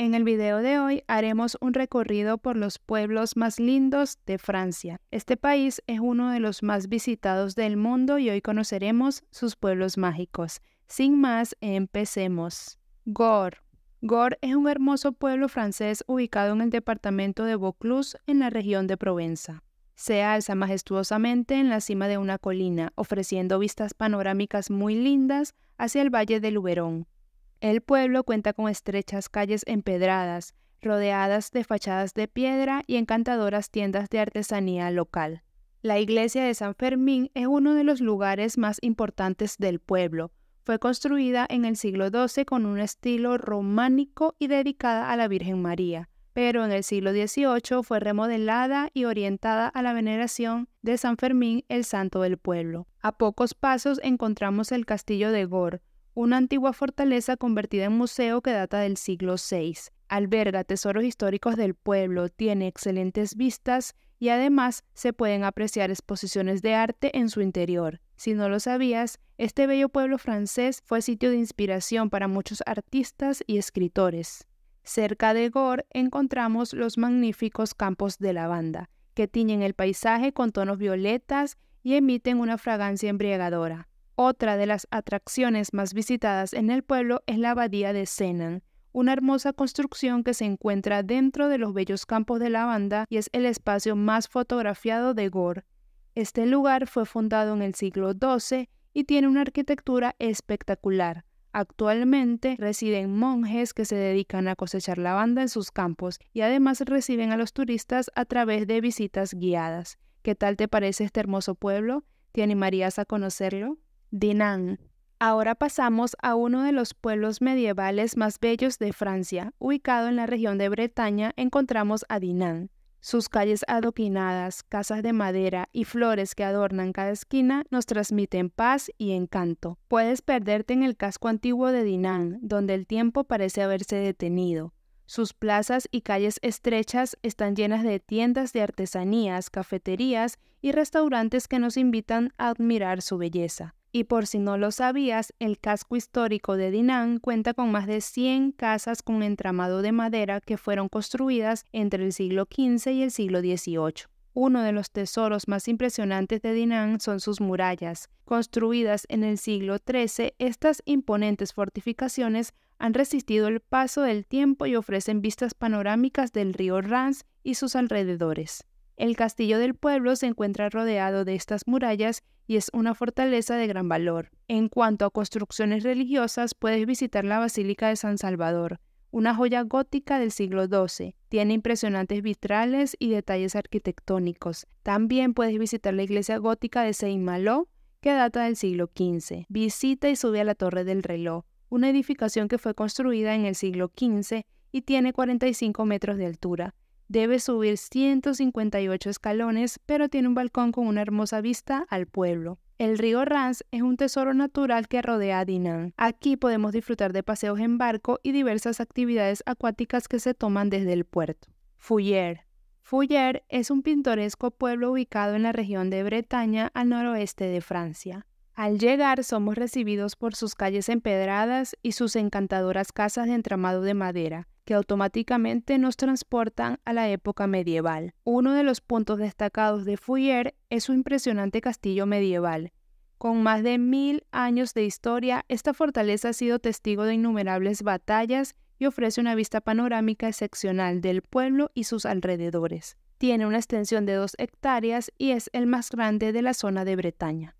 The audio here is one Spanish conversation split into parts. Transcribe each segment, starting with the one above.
En el video de hoy haremos un recorrido por los pueblos más lindos de Francia. Este país es uno de los más visitados del mundo y hoy conoceremos sus pueblos mágicos. Sin más, empecemos. Gore. Gore es un hermoso pueblo francés ubicado en el departamento de Vaucluse, en la región de Provenza. Se alza majestuosamente en la cima de una colina, ofreciendo vistas panorámicas muy lindas hacia el valle del Luberón. El pueblo cuenta con estrechas calles empedradas, rodeadas de fachadas de piedra y encantadoras tiendas de artesanía local. La iglesia de San Fermín es uno de los lugares más importantes del pueblo. Fue construida en el siglo XII con un estilo románico y dedicada a la Virgen María, pero en el siglo XVIII fue remodelada y orientada a la veneración de San Fermín, el santo del pueblo. A pocos pasos encontramos el castillo de Gor, una antigua fortaleza convertida en museo que data del siglo VI. Alberga tesoros históricos del pueblo, tiene excelentes vistas y además se pueden apreciar exposiciones de arte en su interior. Si no lo sabías, este bello pueblo francés fue sitio de inspiración para muchos artistas y escritores. Cerca de Gore encontramos los magníficos campos de lavanda, que tiñen el paisaje con tonos violetas y emiten una fragancia embriagadora. Otra de las atracciones más visitadas en el pueblo es la abadía de Senan, una hermosa construcción que se encuentra dentro de los bellos campos de lavanda y es el espacio más fotografiado de Gore. Este lugar fue fundado en el siglo XII y tiene una arquitectura espectacular. Actualmente residen monjes que se dedican a cosechar lavanda en sus campos y además reciben a los turistas a través de visitas guiadas. ¿Qué tal te parece este hermoso pueblo? ¿Te animarías a conocerlo? Dinan. Ahora pasamos a uno de los pueblos medievales más bellos de Francia. Ubicado en la región de Bretaña, encontramos a Dinan. Sus calles adoquinadas, casas de madera y flores que adornan cada esquina nos transmiten paz y encanto. Puedes perderte en el casco antiguo de Dinan, donde el tiempo parece haberse detenido. Sus plazas y calles estrechas están llenas de tiendas de artesanías, cafeterías y restaurantes que nos invitan a admirar su belleza. Y por si no lo sabías, el casco histórico de Dinan cuenta con más de 100 casas con entramado de madera que fueron construidas entre el siglo XV y el siglo XVIII. Uno de los tesoros más impresionantes de Dinan son sus murallas. Construidas en el siglo XIII, estas imponentes fortificaciones han resistido el paso del tiempo y ofrecen vistas panorámicas del río Rance y sus alrededores. El castillo del pueblo se encuentra rodeado de estas murallas y es una fortaleza de gran valor. En cuanto a construcciones religiosas, puedes visitar la Basílica de San Salvador, una joya gótica del siglo XII. Tiene impresionantes vitrales y detalles arquitectónicos. También puedes visitar la iglesia gótica de Saint-Malo, que data del siglo XV. Visita y sube a la Torre del Reloj, una edificación que fue construida en el siglo XV y tiene 45 metros de altura. Debe subir 158 escalones, pero tiene un balcón con una hermosa vista al pueblo. El río Rance es un tesoro natural que rodea a Dinan. Aquí podemos disfrutar de paseos en barco y diversas actividades acuáticas que se toman desde el puerto. Fougères. Fuller es un pintoresco pueblo ubicado en la región de Bretaña al noroeste de Francia. Al llegar somos recibidos por sus calles empedradas y sus encantadoras casas de entramado de madera, automáticamente nos transportan a la época medieval. Uno de los puntos destacados de Fuyer es su impresionante castillo medieval. Con más de mil años de historia, esta fortaleza ha sido testigo de innumerables batallas y ofrece una vista panorámica excepcional del pueblo y sus alrededores. Tiene una extensión de dos hectáreas y es el más grande de la zona de Bretaña.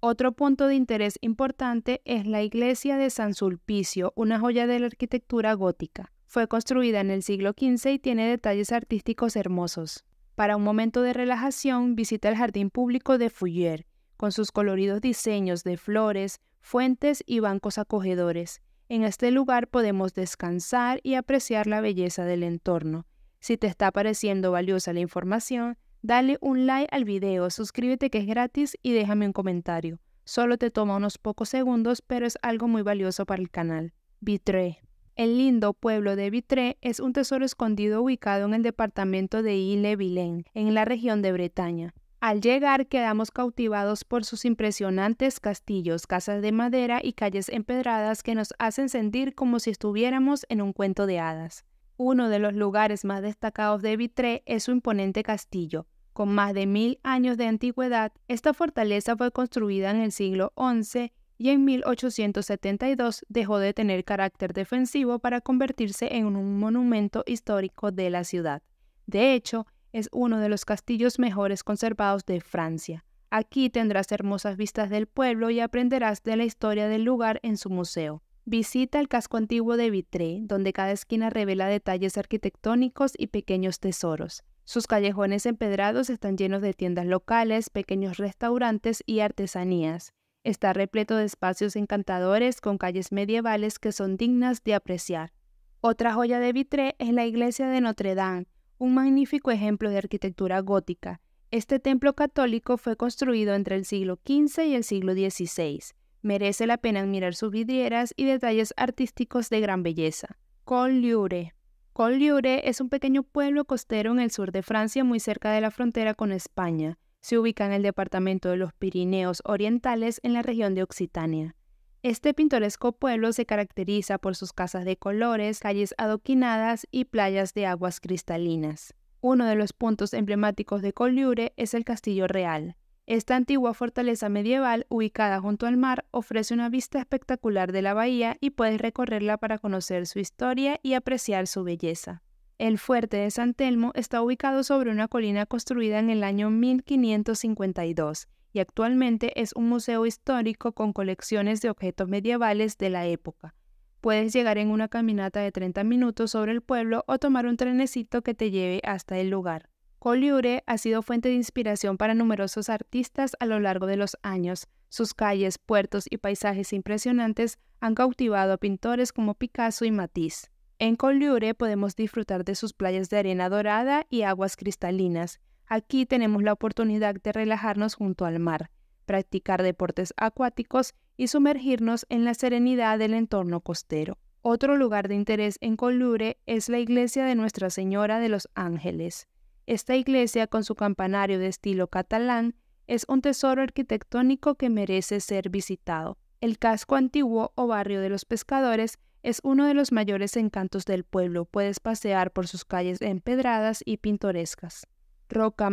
Otro punto de interés importante es la iglesia de San Sulpicio, una joya de la arquitectura gótica. Fue construida en el siglo XV y tiene detalles artísticos hermosos. Para un momento de relajación, visita el jardín público de Fuller, con sus coloridos diseños de flores, fuentes y bancos acogedores. En este lugar podemos descansar y apreciar la belleza del entorno. Si te está pareciendo valiosa la información, dale un like al video, suscríbete que es gratis y déjame un comentario. Solo te toma unos pocos segundos, pero es algo muy valioso para el canal. Vitré. El lindo pueblo de Vitré es un tesoro escondido ubicado en el departamento de Ille-Vilaine, en la región de Bretaña. Al llegar quedamos cautivados por sus impresionantes castillos, casas de madera y calles empedradas que nos hacen sentir como si estuviéramos en un cuento de hadas. Uno de los lugares más destacados de Vitré es su imponente castillo. Con más de mil años de antigüedad, esta fortaleza fue construida en el siglo XI y en 1872 dejó de tener carácter defensivo para convertirse en un monumento histórico de la ciudad. De hecho, es uno de los castillos mejores conservados de Francia. Aquí tendrás hermosas vistas del pueblo y aprenderás de la historia del lugar en su museo. Visita el casco antiguo de Vitré, donde cada esquina revela detalles arquitectónicos y pequeños tesoros. Sus callejones empedrados están llenos de tiendas locales, pequeños restaurantes y artesanías. Está repleto de espacios encantadores con calles medievales que son dignas de apreciar. Otra joya de Vitré es la iglesia de Notre Dame, un magnífico ejemplo de arquitectura gótica. Este templo católico fue construido entre el siglo XV y el siglo XVI. Merece la pena admirar sus vidrieras y detalles artísticos de gran belleza. Colliure Colliure es un pequeño pueblo costero en el sur de Francia muy cerca de la frontera con España. Se ubica en el departamento de los Pirineos Orientales en la región de Occitania. Este pintoresco pueblo se caracteriza por sus casas de colores, calles adoquinadas y playas de aguas cristalinas. Uno de los puntos emblemáticos de Colliure es el Castillo Real. Esta antigua fortaleza medieval, ubicada junto al mar, ofrece una vista espectacular de la bahía y puedes recorrerla para conocer su historia y apreciar su belleza. El fuerte de San Telmo está ubicado sobre una colina construida en el año 1552 y actualmente es un museo histórico con colecciones de objetos medievales de la época. Puedes llegar en una caminata de 30 minutos sobre el pueblo o tomar un trenecito que te lleve hasta el lugar. Colliure ha sido fuente de inspiración para numerosos artistas a lo largo de los años. Sus calles, puertos y paisajes impresionantes han cautivado a pintores como Picasso y Matisse. En Colliure podemos disfrutar de sus playas de arena dorada y aguas cristalinas. Aquí tenemos la oportunidad de relajarnos junto al mar, practicar deportes acuáticos y sumergirnos en la serenidad del entorno costero. Otro lugar de interés en Colliure es la iglesia de Nuestra Señora de los Ángeles. Esta iglesia, con su campanario de estilo catalán, es un tesoro arquitectónico que merece ser visitado. El casco antiguo o barrio de los pescadores es uno de los mayores encantos del pueblo. Puedes pasear por sus calles empedradas y pintorescas. Roca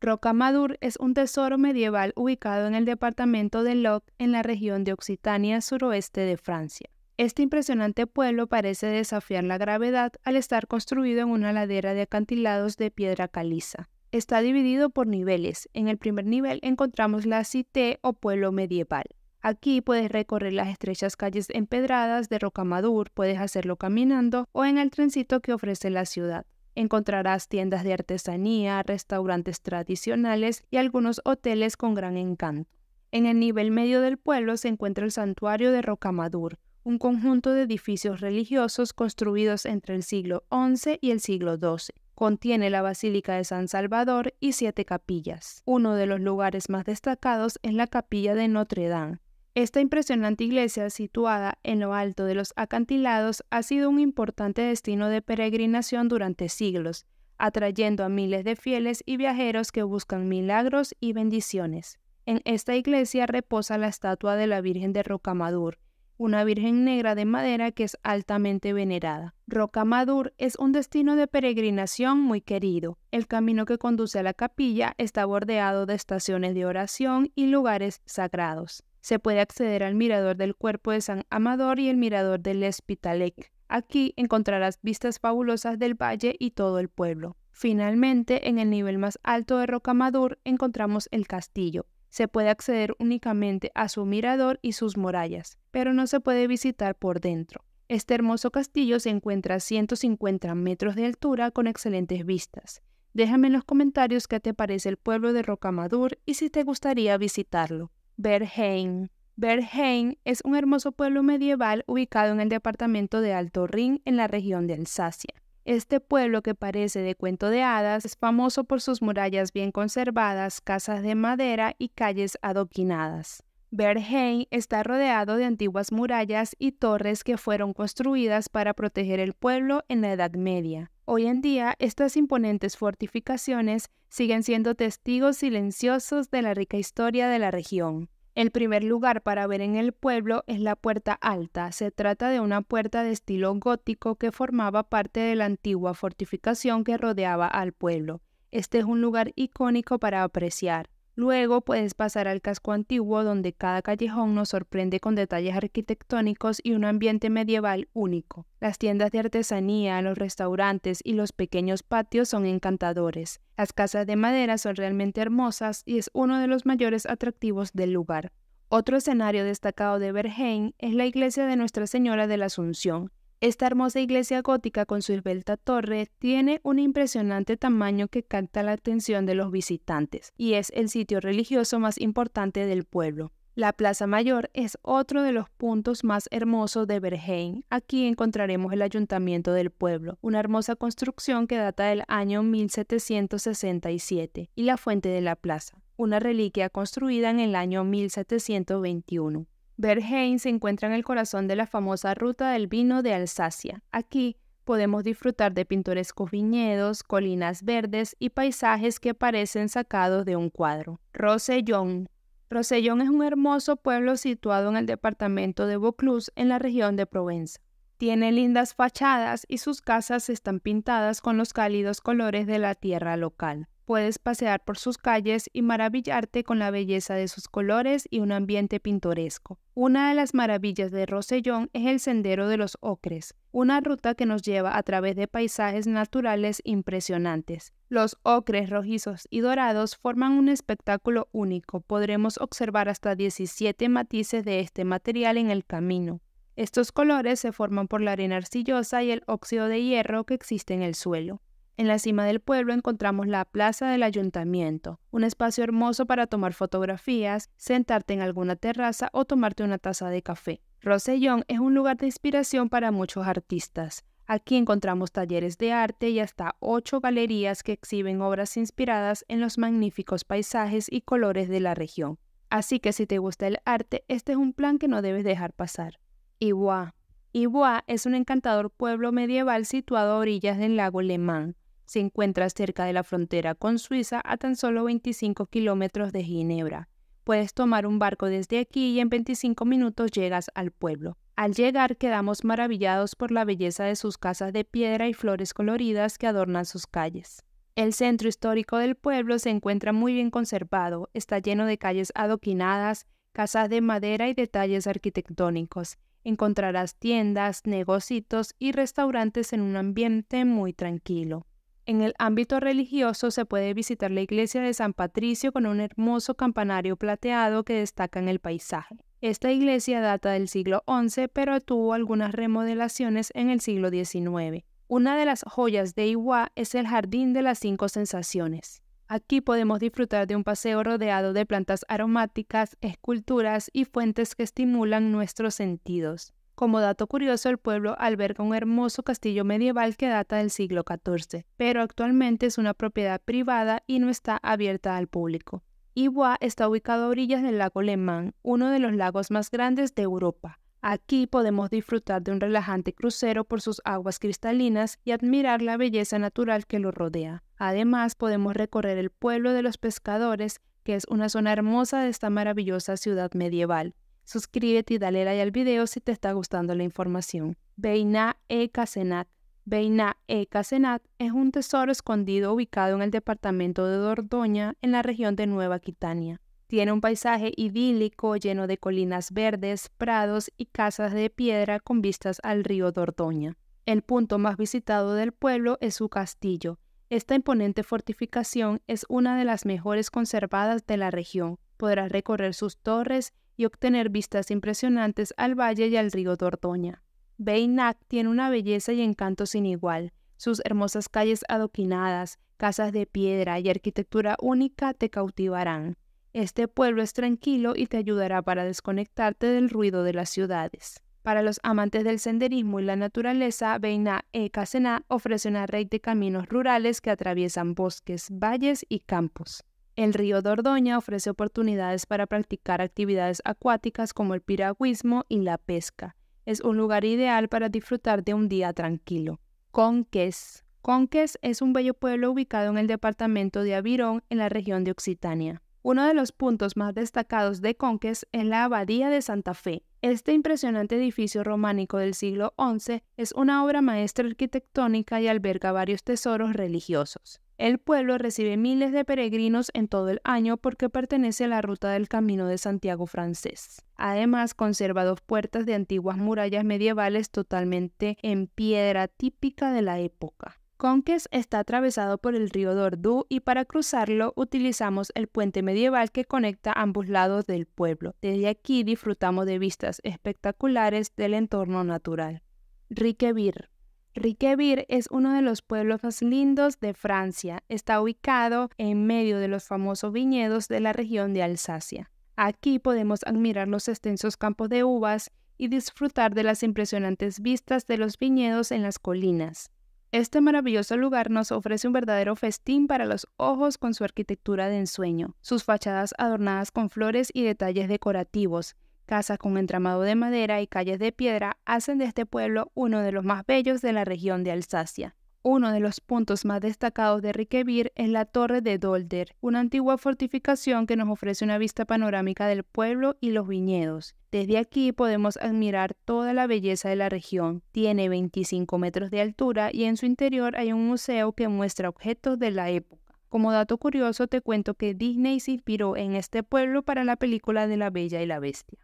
Rocamadour es un tesoro medieval ubicado en el departamento de Lot, en la región de Occitania, suroeste de Francia. Este impresionante pueblo parece desafiar la gravedad al estar construido en una ladera de acantilados de piedra caliza. Está dividido por niveles. En el primer nivel encontramos la Cité o pueblo medieval. Aquí puedes recorrer las estrechas calles empedradas de Rocamadur, puedes hacerlo caminando o en el trencito que ofrece la ciudad. Encontrarás tiendas de artesanía, restaurantes tradicionales y algunos hoteles con gran encanto. En el nivel medio del pueblo se encuentra el santuario de Rocamadur, un conjunto de edificios religiosos construidos entre el siglo XI y el siglo XII. Contiene la Basílica de San Salvador y siete capillas. Uno de los lugares más destacados es la capilla de Notre Dame, esta impresionante iglesia, situada en lo alto de los acantilados, ha sido un importante destino de peregrinación durante siglos, atrayendo a miles de fieles y viajeros que buscan milagros y bendiciones. En esta iglesia reposa la estatua de la Virgen de Rocamadur, una Virgen negra de madera que es altamente venerada. Rocamadur es un destino de peregrinación muy querido. El camino que conduce a la capilla está bordeado de estaciones de oración y lugares sagrados se puede acceder al mirador del cuerpo de San Amador y el mirador del Espitalec. Aquí encontrarás vistas fabulosas del valle y todo el pueblo. Finalmente, en el nivel más alto de Rocamadur encontramos el castillo. Se puede acceder únicamente a su mirador y sus murallas, pero no se puede visitar por dentro. Este hermoso castillo se encuentra a 150 metros de altura con excelentes vistas. Déjame en los comentarios qué te parece el pueblo de Rocamadur y si te gustaría visitarlo. Berheim. Berheim es un hermoso pueblo medieval ubicado en el departamento de Alto Rin, en la región de Alsacia. Este pueblo que parece de cuento de hadas es famoso por sus murallas bien conservadas, casas de madera y calles adoquinadas. Berheim está rodeado de antiguas murallas y torres que fueron construidas para proteger el pueblo en la Edad Media. Hoy en día, estas imponentes fortificaciones siguen siendo testigos silenciosos de la rica historia de la región. El primer lugar para ver en el pueblo es la Puerta Alta. Se trata de una puerta de estilo gótico que formaba parte de la antigua fortificación que rodeaba al pueblo. Este es un lugar icónico para apreciar. Luego puedes pasar al casco antiguo donde cada callejón nos sorprende con detalles arquitectónicos y un ambiente medieval único. Las tiendas de artesanía, los restaurantes y los pequeños patios son encantadores. Las casas de madera son realmente hermosas y es uno de los mayores atractivos del lugar. Otro escenario destacado de Bergen es la iglesia de Nuestra Señora de la Asunción, esta hermosa iglesia gótica con su esbelta torre tiene un impresionante tamaño que capta la atención de los visitantes y es el sitio religioso más importante del pueblo. La Plaza Mayor es otro de los puntos más hermosos de Bergen. Aquí encontraremos el ayuntamiento del pueblo, una hermosa construcción que data del año 1767, y la fuente de la plaza, una reliquia construida en el año 1721. Berghain se encuentra en el corazón de la famosa ruta del vino de Alsacia. Aquí podemos disfrutar de pintorescos viñedos, colinas verdes y paisajes que parecen sacados de un cuadro. Rosellón. Rosellón es un hermoso pueblo situado en el departamento de Vaucluse, en la región de Provenza. Tiene lindas fachadas y sus casas están pintadas con los cálidos colores de la tierra local. Puedes pasear por sus calles y maravillarte con la belleza de sus colores y un ambiente pintoresco. Una de las maravillas de Rosellón es el Sendero de los Ocres, una ruta que nos lleva a través de paisajes naturales impresionantes. Los ocres rojizos y dorados forman un espectáculo único. Podremos observar hasta 17 matices de este material en el camino. Estos colores se forman por la arena arcillosa y el óxido de hierro que existe en el suelo. En la cima del pueblo encontramos la plaza del ayuntamiento, un espacio hermoso para tomar fotografías, sentarte en alguna terraza o tomarte una taza de café. Rosellón es un lugar de inspiración para muchos artistas. Aquí encontramos talleres de arte y hasta ocho galerías que exhiben obras inspiradas en los magníficos paisajes y colores de la región. Así que si te gusta el arte, este es un plan que no debes dejar pasar. Iguá Iguá es un encantador pueblo medieval situado a orillas del lago Lemán. Se encuentra cerca de la frontera con Suiza a tan solo 25 kilómetros de Ginebra. Puedes tomar un barco desde aquí y en 25 minutos llegas al pueblo. Al llegar quedamos maravillados por la belleza de sus casas de piedra y flores coloridas que adornan sus calles. El centro histórico del pueblo se encuentra muy bien conservado, está lleno de calles adoquinadas, casas de madera y detalles arquitectónicos. Encontrarás tiendas, negocitos y restaurantes en un ambiente muy tranquilo. En el ámbito religioso se puede visitar la iglesia de San Patricio con un hermoso campanario plateado que destaca en el paisaje. Esta iglesia data del siglo XI, pero tuvo algunas remodelaciones en el siglo XIX. Una de las joyas de Iguá es el Jardín de las Cinco Sensaciones. Aquí podemos disfrutar de un paseo rodeado de plantas aromáticas, esculturas y fuentes que estimulan nuestros sentidos. Como dato curioso, el pueblo alberga un hermoso castillo medieval que data del siglo XIV, pero actualmente es una propiedad privada y no está abierta al público. Iwa está ubicado a orillas del lago Lemán, uno de los lagos más grandes de Europa. Aquí podemos disfrutar de un relajante crucero por sus aguas cristalinas y admirar la belleza natural que lo rodea. Además, podemos recorrer el pueblo de los pescadores, que es una zona hermosa de esta maravillosa ciudad medieval. Suscríbete y dale like al video si te está gustando la información. Beina e Casenat. Beina e Casenat es un tesoro escondido ubicado en el departamento de Dordoña, en la región de Nueva Quitania. Tiene un paisaje idílico lleno de colinas verdes, prados y casas de piedra con vistas al río Dordoña. El punto más visitado del pueblo es su castillo. Esta imponente fortificación es una de las mejores conservadas de la región. Podrás recorrer sus torres y obtener vistas impresionantes al valle y al río Dordoña. Beinac tiene una belleza y encanto sin igual. Sus hermosas calles adoquinadas, casas de piedra y arquitectura única te cautivarán. Este pueblo es tranquilo y te ayudará para desconectarte del ruido de las ciudades. Para los amantes del senderismo y la naturaleza, Beina e Casena ofrece una red de caminos rurales que atraviesan bosques, valles y campos. El río Dordoña ofrece oportunidades para practicar actividades acuáticas como el piragüismo y la pesca. Es un lugar ideal para disfrutar de un día tranquilo. Conques. Conques es un bello pueblo ubicado en el departamento de Avirón, en la región de Occitania. Uno de los puntos más destacados de Conques es la Abadía de Santa Fe. Este impresionante edificio románico del siglo XI es una obra maestra arquitectónica y alberga varios tesoros religiosos. El pueblo recibe miles de peregrinos en todo el año porque pertenece a la ruta del Camino de Santiago francés. Además, conserva dos puertas de antiguas murallas medievales totalmente en piedra típica de la época. Conques está atravesado por el río Dordú y para cruzarlo utilizamos el puente medieval que conecta ambos lados del pueblo. Desde aquí disfrutamos de vistas espectaculares del entorno natural. Riquevir Riquevir es uno de los pueblos más lindos de Francia. Está ubicado en medio de los famosos viñedos de la región de Alsacia. Aquí podemos admirar los extensos campos de uvas y disfrutar de las impresionantes vistas de los viñedos en las colinas. Este maravilloso lugar nos ofrece un verdadero festín para los ojos con su arquitectura de ensueño, sus fachadas adornadas con flores y detalles decorativos, Casas con entramado de madera y calles de piedra hacen de este pueblo uno de los más bellos de la región de Alsacia. Uno de los puntos más destacados de Riquevir es la Torre de Dolder, una antigua fortificación que nos ofrece una vista panorámica del pueblo y los viñedos. Desde aquí podemos admirar toda la belleza de la región. Tiene 25 metros de altura y en su interior hay un museo que muestra objetos de la época. Como dato curioso te cuento que Disney se inspiró en este pueblo para la película de La Bella y la Bestia.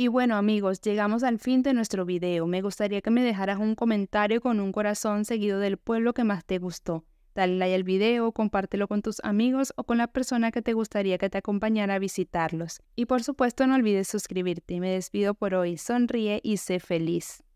Y bueno amigos, llegamos al fin de nuestro video. Me gustaría que me dejaras un comentario con un corazón seguido del pueblo que más te gustó. Dale like al video, compártelo con tus amigos o con la persona que te gustaría que te acompañara a visitarlos. Y por supuesto no olvides suscribirte. Me despido por hoy. Sonríe y sé feliz.